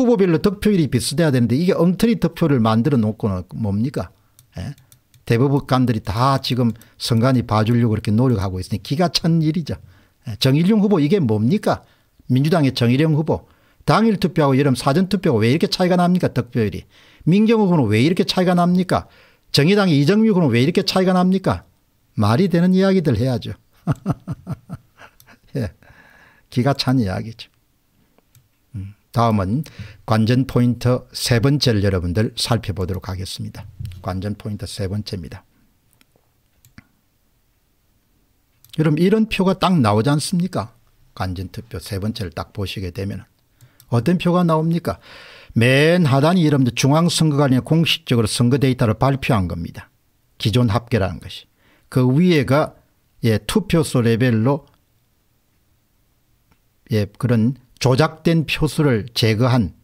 후보별로 득표율이 비슷해야 되는데 이게 엉터리 득표를 만들어 놓고는 뭡니까? 예? 대법관들이 다 지금 선관위 봐주려고 이렇게 노력하고 있으니 기가 찬 일이죠. 예? 정일용 후보 이게 뭡니까? 민주당의 정일용 후보. 당일 투표하고 여름 사전 투표가 왜 이렇게 차이가 납니까? 득표율이. 민경호 후보는 왜 이렇게 차이가 납니까? 정의당의 이정미 후보는 왜 이렇게 차이가 납니까? 말이 되는 이야기들 해야죠. 예. 기가 찬 이야기죠. 다음은 관전 포인트 세 번째를 여러분들 살펴보도록 하겠습니다. 관전 포인트 세 번째입니다. 여러분 이런 표가 딱 나오지 않습니까? 관전 투표 세 번째를 딱 보시게 되면 어떤 표가 나옵니까? 맨 하단이 여러분들 중앙선거관리 공식적으로 선거 데이터를 발표한 겁니다. 기존 합계라는 것이. 그 위에가 예, 투표소 레벨로 예, 그런 조작된 표수를 제거한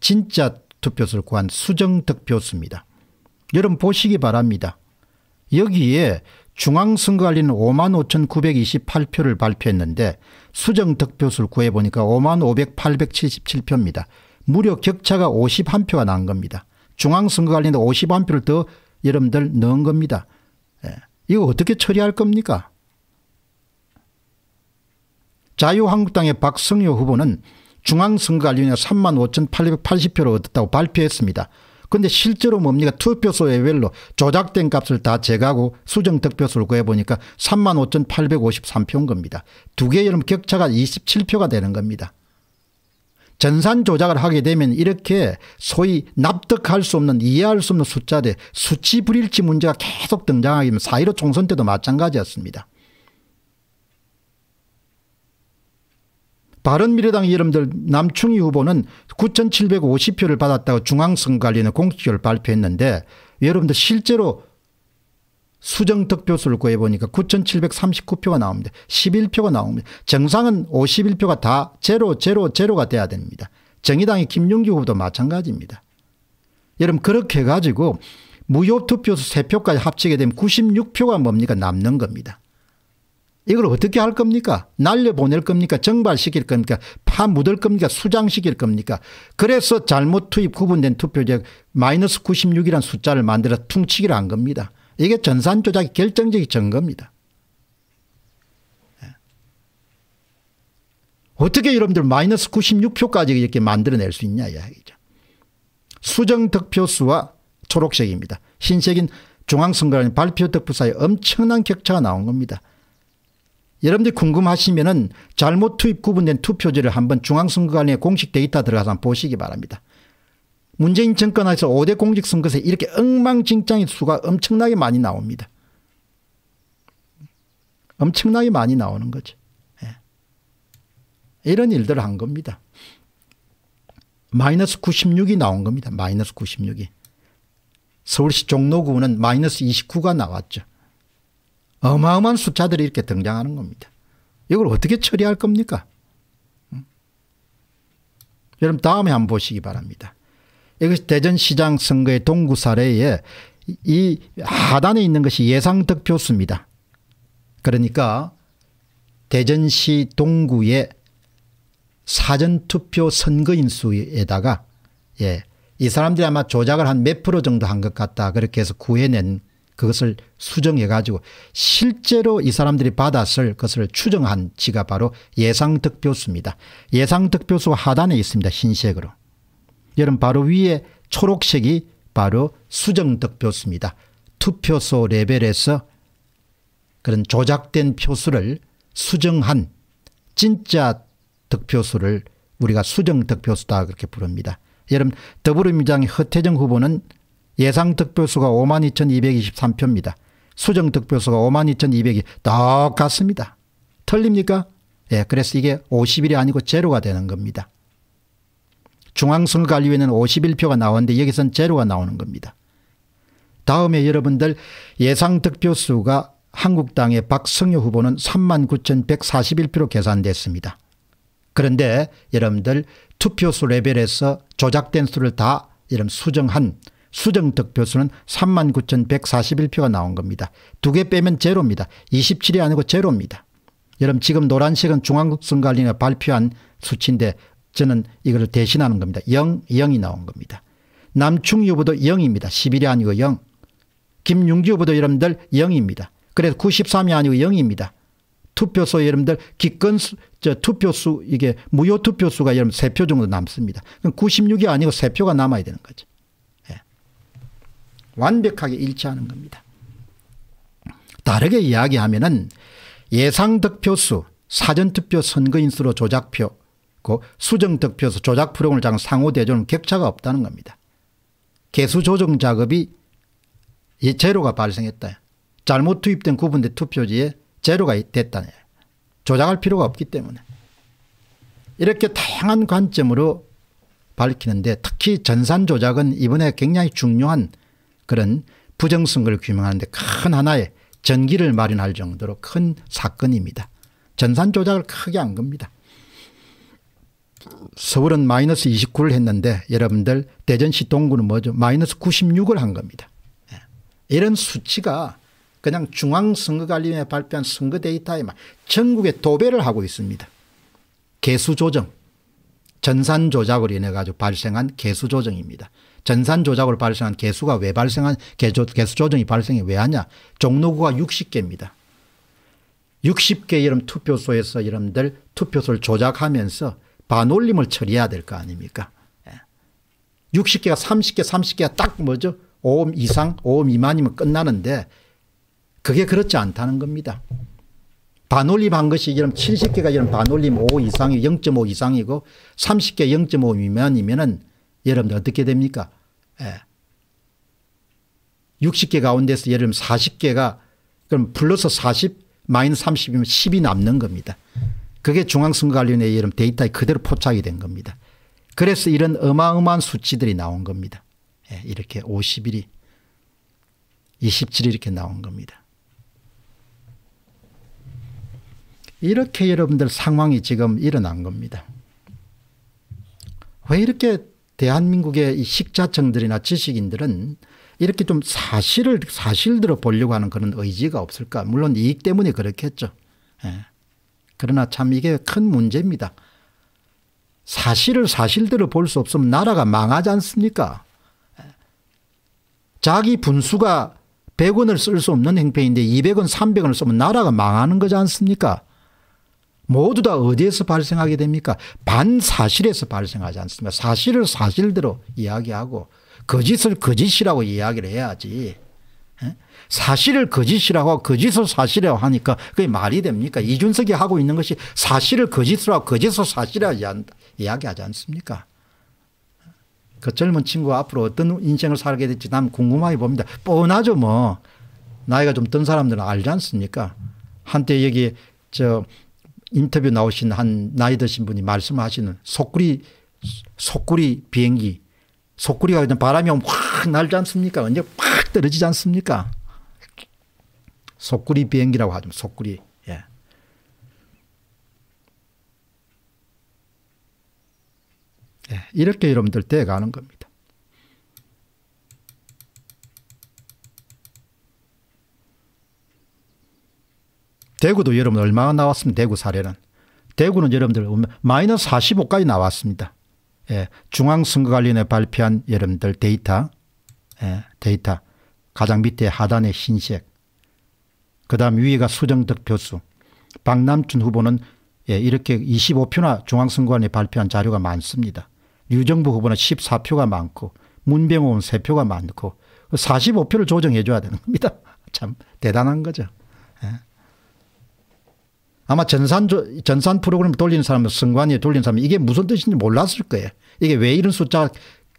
진짜 투표수를 구한 수정 득표수입니다. 여러분 보시기 바랍니다. 여기에 중앙선거관리는 55,928표를 발표했는데 수정 득표수를 구해보니까 55,877표입니다. 무려 격차가 51표가 난 겁니다. 중앙선거관리는 51표를 더 여러분들 넣은 겁니다. 예, 이거 어떻게 처리할 겁니까? 자유한국당의 박성효 후보는 중앙선거관리위원회 3만 5,880표를 얻었다고 발표했습니다. 근데 실제로 뭡니까 투표소의 외로 조작된 값을 다 제거하고 수정 득표수를 구해보니까 35,853표인 겁니다. 두개 여름 격차가 27표가 되는 겁니다. 전산 조작을 하게 되면 이렇게 소위 납득할 수 없는 이해할 수 없는 숫자들 수치 불일치 문제가 계속 등장하게 되면 4.15 총선 때도 마찬가지였습니다. 바른미래당 여러분들 남충희 후보는 9750표를 받았다고 중앙선관리는 공식적으로 발표했는데 여러분들 실제로 수정득표수를 구해보니까 9739표가 나옵니다. 11표가 나옵니다. 정상은 51표가 다 제로 제로 제로가 돼야 됩니다. 정의당의 김용기 후보도 마찬가지입니다. 여러분 그렇게 해가지고 무효투표수 3표까지 합치게 되면 96표가 뭡니까 남는 겁니다. 이걸 어떻게 할 겁니까? 날려보낼 겁니까? 정발시킬 겁니까? 파묻을 겁니까? 수장시킬 겁니까? 그래서 잘못 투입 구분된 투표제 마이너스 96이라는 숫자를 만들어 퉁치기를 한 겁니다. 이게 전산 조작의 결정적인 증거입니다. 예. 어떻게 여러분들 마이너스 96표까지 이렇게 만들어낼 수 있냐 이야기죠. 수정 득표수와 초록색입니다. 흰색인 중앙선거라는 발표 득표사에 엄청난 격차가 나온 겁니다. 여러분들이 궁금하시면은 잘못 투입 구분된 투표지를 한번 중앙선거관의 공식 데이터 들어가서 한번 보시기 바랍니다. 문재인 정권에서 5대 공직선거에 서 이렇게 엉망진창인 수가 엄청나게 많이 나옵니다. 엄청나게 많이 나오는 거죠. 예. 이런 일들을 한 겁니다. 마이너스 96이 나온 겁니다. 마이너스 96이. 서울시 종로구는 마이너스 29가 나왔죠. 어마어마한 숫자들이 이렇게 등장하는 겁니다. 이걸 어떻게 처리할 겁니까? 음? 여러분 다음에 한번 보시기 바랍니다. 이것이 대전시장 선거의 동구 사례에 이 하단에 있는 것이 예상 득표수입니다. 그러니까 대전시 동구의 사전투표 선거인 수에다가 예, 이 사람들이 아마 조작을 한 몇 프로 정도 한 것 같다 그렇게 해서 구해낸 그것을 수정해 가지고 실제로 이 사람들이 받았을 것을 추정한 지가 바로 예상득표수입니다. 예상득표수 하단에 있습니다. 흰색으로. 여러분 바로 위에 초록색이 바로 수정득표수입니다. 투표소 레벨에서 그런 조작된 표수를 수정한 진짜 득표수를 우리가 수정 득표수다 그렇게 부릅니다. 여러분 더불어민주당 허태정 후보는 예상 득표수가 52,223표입니다. 수정득표수가 52,200이 똑같습니다. 틀립니까? 예, 그래서 이게 50일이 아니고 제로가 되는 겁니다. 중앙선거관리위는 51표가 나오는데 여기선 제로가 나오는 겁니다. 다음에 여러분들 예상득표수가 한국당의 박성효 후보는 39,141표로 계산됐습니다. 그런데 여러분들 투표수 레벨에서 조작된 수를 다 이런 수정한 수정 특표수는 39,141표가 나온 겁니다. 두 개 빼면 제로입니다. 27이 아니고 제로입니다. 여러분 지금 노란색은 중앙선관위가 발표한 수치인데 저는 이걸 대신하는 겁니다. 0, 0이 나온 겁니다. 남충 유보도 0입니다. 11이 아니고 0. 김용기 후보도 여러분들 0입니다. 그래서 93이 아니고 0입니다. 투표소 여러분들 기권 수, 저 투표수 이게 무효 투표수가 여러분 3표 정도 남습니다. 그럼 96이 아니고 3표가 남아야 되는 거죠. 완벽하게 일치하는 겁니다. 다르게 이야기하면은 예상 득표수, 사전 투표 선거인수로 조작표, 그 수정 득표수 조작 프로그램을 장 상호 대조는 격차가 없다는 겁니다. 개수 조정 작업이 제로가 발생했다. 잘못 투입된 구분된 투표지에 제로가 됐다. 조작할 필요가 없기 때문에 이렇게 다양한 관점으로 밝히는데 특히 전산 조작은 이번에 굉장히 중요한 그런 부정선거를 규명하는데 큰 하나의 전기를 마련할 정도로 큰 사건입니다. 전산 조작을 크게 한 겁니다. 서울은 마이너스 29를 했는데 여러분들 대전시 동구는 뭐죠? 마이너스 96을 한 겁니다. 예. 이런 수치가 그냥 중앙선거관리위원회 발표한 선거 데이터에 전국에 도배를 하고 있습니다. 개수 조정, 전산 조작으로 인해 가지고 발생한 개수 조정입니다. 전산 조작으로 발생한 개수가 왜 발생한 개조, 개수 조정이 발생이 왜 하냐. 종로구가 60개입니다. 60개 이런 투표소에서 여러분들 투표소를 조작하면서 반올림을 처리해야 될 거 아닙니까? 60개가 예. 30개, 30개가 딱 뭐죠? 5음 이상, 5음 미만이면 끝나는데 그게 그렇지 않다는 겁니다. 반올림한 것이 이런 70개가 이런 반올림 5 이상이 0.5 이상이고 30개 0.5 미만이면은 여러분들 어떻게 됩니까? 예. 60개 가운데서 예를 들면 40개가 그럼 불러서 40 마이너스 30이면 10이 남는 겁니다. 그게 중앙선거관리위원회 예를 데이터에 그대로 포착이 된 겁니다. 그래서 이런 어마어마한 수치들이 나온 겁니다. 예, 이렇게 51이 27이 이렇게 나온 겁니다. 이렇게 여러분들 상황이 지금 일어난 겁니다. 왜 이렇게 대한민국의 이식자청들이나 지식인들은 이렇게 좀 사실을 사실들어 보려고 하는 그런 의지가 없을까. 물론 이익 때문에 그렇겠죠. 예. 그러나 참 이게 큰 문제입니다. 사실을 사실대로 볼 수 없으면 나라가 망하지 않습니까? 예. 자기 분수가 100원을 쓸 수 없는 행패인데 200원, 300원을 쓰면 나라가 망하는 거지 않습니까? 모두 다 어디에서 발생하게 됩니까? 반사실에서 발생하지 않습니까? 사실을 사실대로 이야기하고 거짓을 거짓이라고 이야기를 해야지. 예? 사실을 거짓이라고 하고 거짓을 사실이라고 하니까 그게 말이 됩니까? 이준석이 하고 있는 것이 사실을 거짓으로 하고 거짓을 사실이라고 이야기하지 않습니까? 그 젊은 친구가 앞으로 어떤 인생을 살게 될지 난 궁금하게 봅니다. 뻔하죠 뭐. 나이가 좀 든 사람들은 알지 않습니까? 한때 여기 저 인터뷰 나오신 한 나이 드신 분이 말씀하시는 속구리, 속구리 비행기. 속구리가 그냥 바람이 오면 확 날지 않습니까? 언제 확 떨어지지 않습니까? 속구리 비행기라고 하죠. 속구리. 예. 예. 이렇게 여러분들 떼가는 겁니다. 대구도 여러분 얼마나 나왔습니까? 대구 사례는. 대구는 여러분들 마이너스 45까지 나왔습니다. 예, 중앙선거관리원회 발표한 여러분들 데이터, 예, 데이터 가장 밑에 하단에 흰색, 그 다음 위에가 수정득표수, 박남춘 후보는 예, 이렇게 25표나 중앙선관위 발표한 자료가 많습니다. 유정부 후보는 14표가 많고 문병호는 3표가 많고 45표를 그 조정해 줘야 되는 겁니다. 참 대단한 거죠. 예. 아마 전산, 전산 프로그램 돌리는 사람은 선관이에 돌리는 사람 이게 무슨 뜻인지 몰랐을 거예요. 이게 왜 이런 숫자가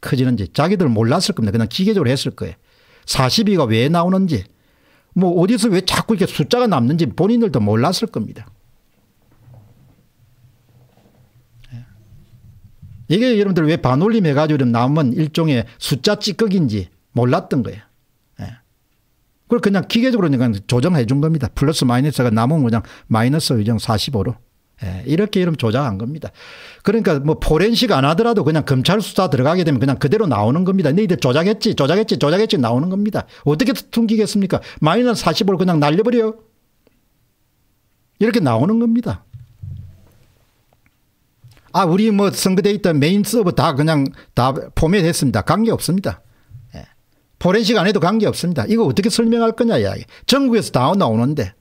커지는지 자기들 몰랐을 겁니다. 그냥 기계적으로 했을 거예요. 42가 왜 나오는지 뭐 어디서 왜 자꾸 이렇게 숫자가 남는지 본인들도 몰랐을 겁니다. 예. 이게 여러분들 왜 반올림 해가지고 남은 일종의 숫자 찌꺼기인지 몰랐던 거예요. 그걸 그냥 기계적으로 그냥 조정해 준 겁니다. 플러스 마이너스가 남은 그냥 마이너스 의정 45로. 예, 이렇게 이름 조작한 겁니다. 그러니까 뭐 포렌식 안 하더라도 그냥 검찰 수사 들어가게 되면 그냥 그대로 나오는 겁니다. 근데 이제 조작했지, 조작했지, 조작했지 나오는 겁니다. 어떻게 퉁기겠습니까? 마이너스 4 5을 그냥 날려버려. 이렇게 나오는 겁니다. 아, 우리 뭐 선거돼 있던 메인 서버 다 그냥 다 포맷했습니다. 관계 없습니다. 포렌식 안 해도 관계없습니다. 이거 어떻게 설명할 거냐 이야기. 전국에서 다 나오는데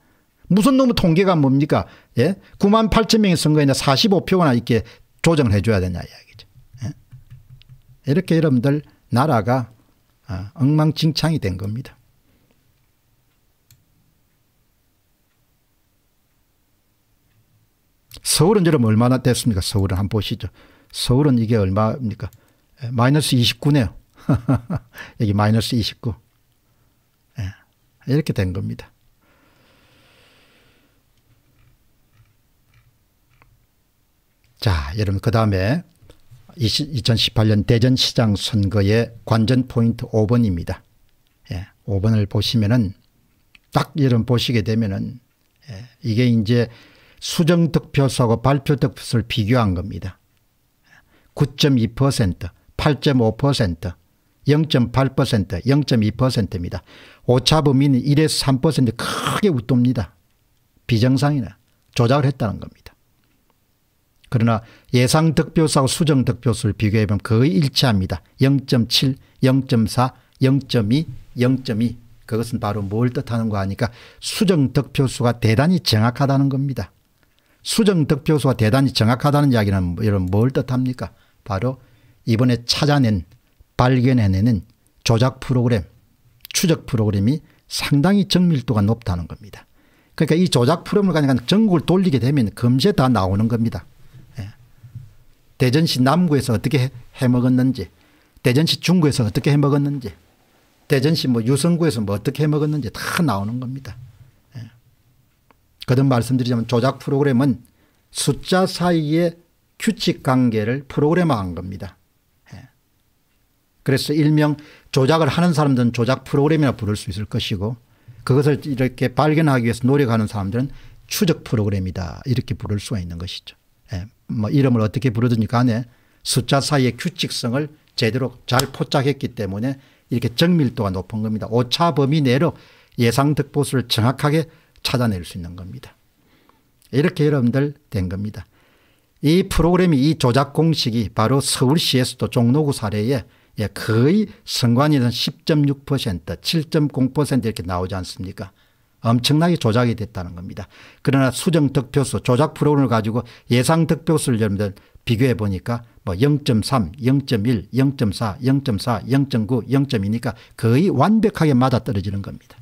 무슨 놈의 통계가 뭡니까? 예? 9만 8천 명의 선거에 45표나 이렇게 조정을 해줘야 되냐 이야기죠. 예? 이렇게 여러분들 나라가 아, 엉망진창이 된 겁니다. 서울은 여러분 얼마나 됐습니까? 서울은 한번 보시죠. 서울은 이게 얼마입니까? 예, 마이너스 29네요. 여기 마이너스 29. 예. 이렇게 된 겁니다. 자, 여러분 그 다음에 2018년 대전시장 선거의 관전 포인트 5번입니다. 예, 5번을 보시면은 딱 여러분 보시게 되면은 예, 이게 이제 수정 득표수하고 발표 득표수를 비교한 겁니다. 9.2% 8.5% 0.8% 0.2%입니다. 오차범위는 1에서 3% 크게 웃돕니다. 비정상이나 조작을 했다는 겁니다. 그러나 예상 득표수하고 수정 득표수를 비교해보면 거의 일치합니다. 0.7, 0.4, 0.2, 0.2 그것은 바로 뭘 뜻하는 거 아니까 수정 득표수가 대단히 정확하다는 겁니다. 수정 득표수가 대단히 정확하다는 이야기는 여러분 뭘 뜻합니까? 바로 이번에 찾아낸 발견해내는 조작 프로그램, 추적 프로그램이 상당히 정밀도가 높다는 겁니다. 그러니까 이 조작 프로그램을 가니까 전국을 돌리게 되면 금세 다 나오는 겁니다. 예. 대전시 남구에서 어떻게 해먹었는지 대전시 중구에서 어떻게 해먹었는지 대전시 뭐 유성구에서 뭐 어떻게 해먹었는지 다 나오는 겁니다. 예. 거듭 말씀드리자면 조작 프로그램은 숫자 사이의 규칙 관계를 프로그래머한 겁니다. 그래서 일명 조작을 하는 사람들은 조작 프로그램이라 부를 수 있을 것이고 그것을 이렇게 발견하기 위해서 노력하는 사람들은 추적 프로그램이다 이렇게 부를 수가 있는 것이죠. 예. 뭐 이름을 어떻게 부르든지 간에 숫자 사이의 규칙성을 제대로 잘 포착했기 때문에 이렇게 정밀도가 높은 겁니다. 오차 범위 내로 예상 득보수를 정확하게 찾아낼 수 있는 겁니다. 이렇게 여러분들 된 겁니다. 이 프로그램이 이 조작 공식이 바로 서울시에서도 종로구 사례에 예, 거의 선관위는 10.6% 7.0% 이렇게 나오지 않습니까 엄청나게 조작이 됐다는 겁니다. 그러나 수정 득표수 조작 프로그램을 가지고 예상 득표수를 여러분들 비교해 보니까 뭐 0.3, 0.1, 0.4, 0.4, 0.9, 0.2니까 거의 완벽하게 맞아떨어지는 겁니다.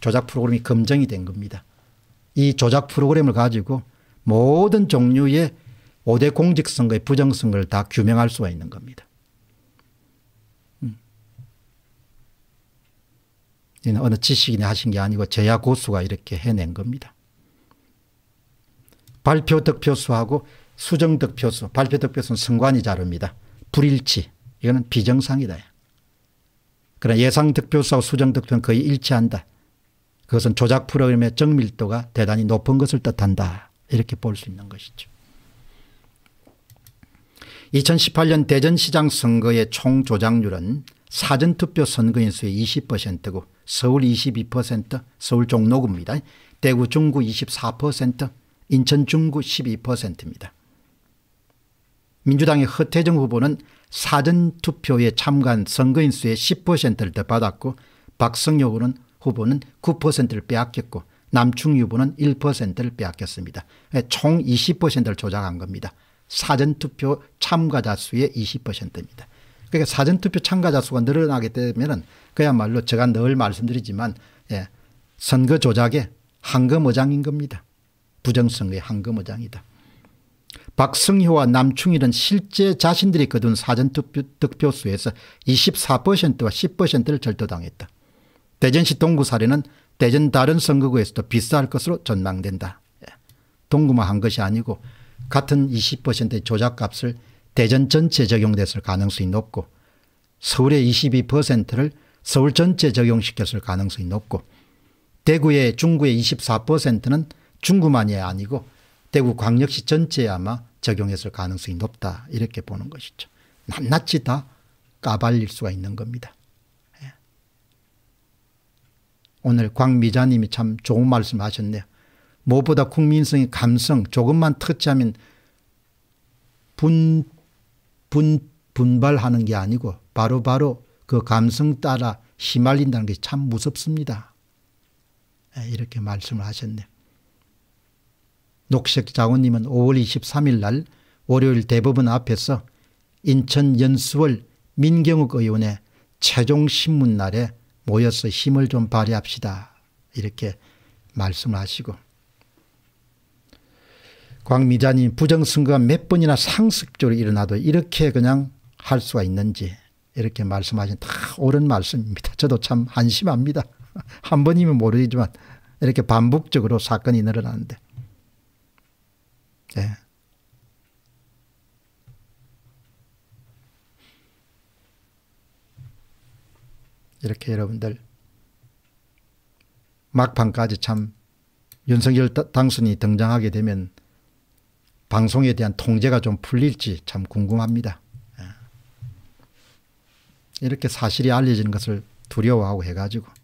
조작 프로그램이 검증이 된 겁니다. 이 조작 프로그램을 가지고 모든 종류의 5대 공직선거의 부정선거를 다 규명할 수가 있는 겁니다. 음. 이는 어느 지식인이 하신 게 아니고 제야 고수가 이렇게 해낸 겁니다. 발표 득표수하고 수정 득표수, 발표 득표수는 승관이 자릅니다. 불일치, 이거는 비정상이다. 그러나 예상 득표수와 수정 득표는 거의 일치한다. 그것은 조작 프로그램의 정밀도가 대단히 높은 것을 뜻한다. 이렇게 볼 수 있는 것이죠. 2018년 대전시장 선거의 총조작률은 사전투표 선거인수의 20%고 서울 22% 서울 종로구입니다. 대구 중구 24% 인천 중구 12%입니다. 민주당의 허태정 후보는 사전투표에 참가한 선거인수의 10%를 더 받았고 박성효 후보는, 9%를 빼앗겼고 남충 후보는 1%를 빼앗겼습니다. 총 20%를 조작한 겁니다. 사전투표 참가자 수의 20%입니다. 그러니까 사전투표 참가자 수가 늘어나게 되면 그야말로 제가 늘 말씀드리지만 예, 선거 조작의 한검어장인 겁니다. 부정선거의 한검어장이다. 박승효와 남충일은 실제 자신들이 거둔 사전투표수에서 24%와 10%를 절도당했다. 대전시 동구 사례는 대전 다른 선거구에서도 비슷할 것으로 전망된다. 예, 동구만 한 것이 아니고 같은 20%의 조작값을 대전 전체 적용됐을 가능성이 높고 서울의 22%를 서울 전체 적용시켰을 가능성이 높고 대구의 중구의 24%는 중구만이 아니고 대구 광역시 전체에 아마 적용했을 가능성이 높다 이렇게 보는 것이죠. 낱낱이 다 까발릴 수가 있는 겁니다. 예. 오늘 광미자님이 참 좋은 말씀 하셨네요. 무엇보다 국민성의 감성 조금만 터치하면 분, 분, 분발하는 게 아니고 바로바로 바로 그 감성 따라 휘말린다는 게 참 무섭습니다. 예, 이렇게 말씀을 하셨네요. 녹색 자원님은 5월 23일 날 월요일 대법원 앞에서 인천 연수월 민경욱 의원의 최종 신문 날에 모여서 힘을 좀 발휘합시다. 이렇게 말씀 하시고 광미자님 부정선거가 몇 번이나 상습적으로 일어나도 이렇게 그냥 할 수가 있는지 이렇게 말씀하신 다 옳은 말씀입니다. 저도 참 한심합니다. 한 번이면 모르지만 이렇게 반복적으로 사건이 늘어나는데. 네. 이렇게 여러분들 막판까지 참 윤석열 당선이 등장하게 되면 방송에 대한 통제가 좀 풀릴지 참 궁금합니다. 예. 이렇게 사실이 알려지는 것을 두려워하고 해가지고